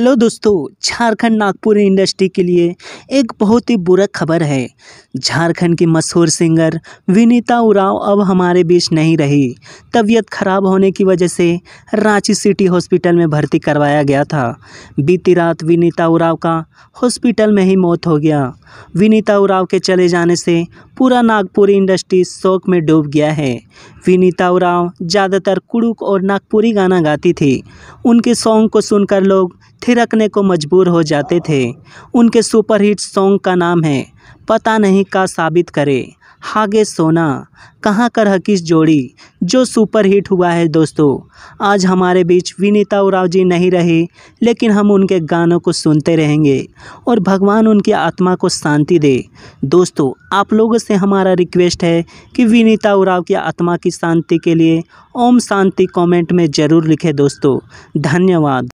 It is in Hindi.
हेलो दोस्तों झारखंड नागपुर इंडस्ट्री के लिए एक बहुत ही बुरा खबर है झारखंड की मशहूर सिंगर विनीता उराव अब हमारे बीच नहीं रही तबीयत खराब होने की वजह से रांची सिटी हॉस्पिटल में भर्ती करवाया गया था बीती रात विनीता उराव का हॉस्पिटल में ही मौत हो गया विनीता उराव के चले जाने से पूरा नागपुरी इंडस्ट्री शोक में डूब गया है विनीता उराव ज़्यादातर कुड़ुक और नागपुरी गाना गाती थी उनके सॉन्ग को सुनकर लोग थिरकने को मजबूर हो जाते थे उनके सुपरहिट सॉन्ग का नाम है पता नहीं का साबित करें हागे सोना कहाँ कर हकीस जोड़ी जो सुपर हिट हुआ है दोस्तों आज हमारे बीच विनीता उराव जी नहीं रहे लेकिन हम उनके गानों को सुनते रहेंगे और भगवान उनकी आत्मा को शांति दे दोस्तों आप लोगों से हमारा रिक्वेस्ट है कि विनीता उराव की आत्मा की शांति के लिए ओम शांति कमेंट में ज़रूर लिखें दोस्तों धन्यवाद